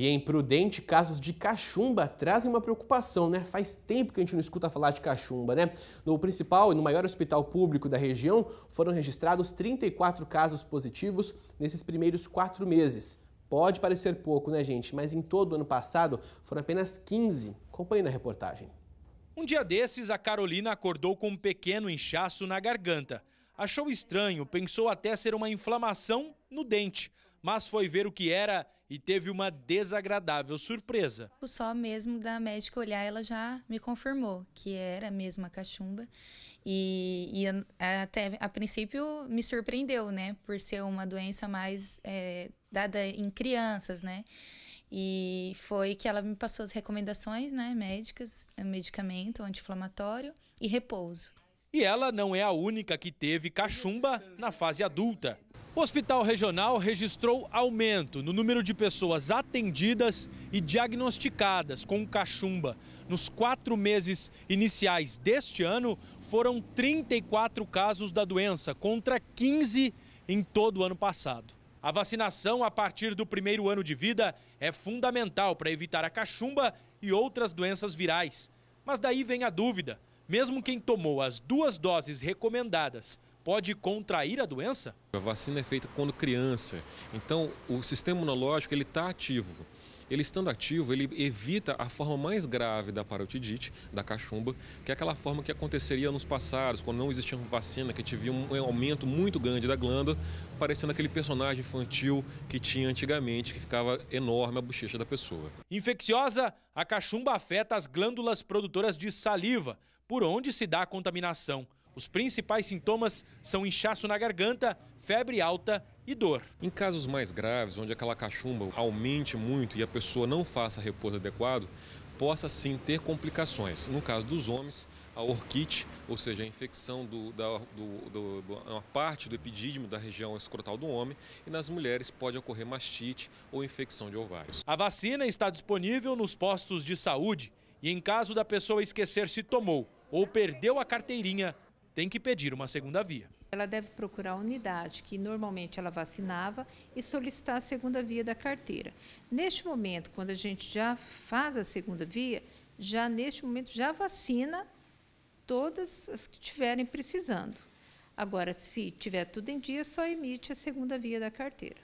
E em Prudente, casos de cachumba trazem uma preocupação, né? Faz tempo que a gente não escuta falar de cachumba, né? No principal e no maior hospital público da região, foram registrados 34 casos positivos nesses primeiros quatro meses. Pode parecer pouco, né, gente? Mas em todo o ano passado foram apenas 15. Acompanhe na reportagem. Um dia desses, a Carolina acordou com um pequeno inchaço na garganta. Achou estranho, pensou até ser uma inflamação no dente mas foi ver o que era e teve uma desagradável surpresa. Só mesmo da médica olhar, ela já me confirmou que era mesmo a cachumba. E, e até a princípio me surpreendeu, né? Por ser uma doença mais é, dada em crianças, né? E foi que ela me passou as recomendações, né, médicas, é, medicamento anti-inflamatório e repouso. E ela não é a única que teve cachumba na fase adulta. O hospital regional registrou aumento no número de pessoas atendidas e diagnosticadas com cachumba. Nos quatro meses iniciais deste ano, foram 34 casos da doença, contra 15 em todo o ano passado. A vacinação a partir do primeiro ano de vida é fundamental para evitar a cachumba e outras doenças virais. Mas daí vem a dúvida: mesmo quem tomou as duas doses recomendadas pode contrair a doença? A vacina é feita quando criança, então o sistema imunológico ele está ativo. Ele estando ativo, ele evita a forma mais grave da parotidite, da cachumba, que é aquela forma que aconteceria nos passados, quando não existia vacina, que teve um aumento muito grande da glândula, parecendo aquele personagem infantil que tinha antigamente, que ficava enorme a bochecha da pessoa. Infecciosa, a cachumba afeta as glândulas produtoras de saliva, por onde se dá a contaminação. Os principais sintomas são inchaço na garganta, febre alta e dor. Em casos mais graves, onde aquela cachumba aumente muito e a pessoa não faça repouso adequado, possa sim ter complicações. No caso dos homens, a orquite, ou seja, a infecção do, da do, do, do, uma parte do epidídimo da região escrotal do homem, e nas mulheres pode ocorrer mastite ou infecção de ovários. A vacina está disponível nos postos de saúde e, em caso da pessoa esquecer se tomou ou perdeu a carteirinha, tem que pedir uma segunda via. Ela deve procurar a unidade que normalmente ela vacinava e solicitar a segunda via da carteira. Neste momento, quando a gente já faz a segunda via, já neste momento já vacina todas as que estiverem precisando. Agora, se tiver tudo em dia, só emite a segunda via da carteira.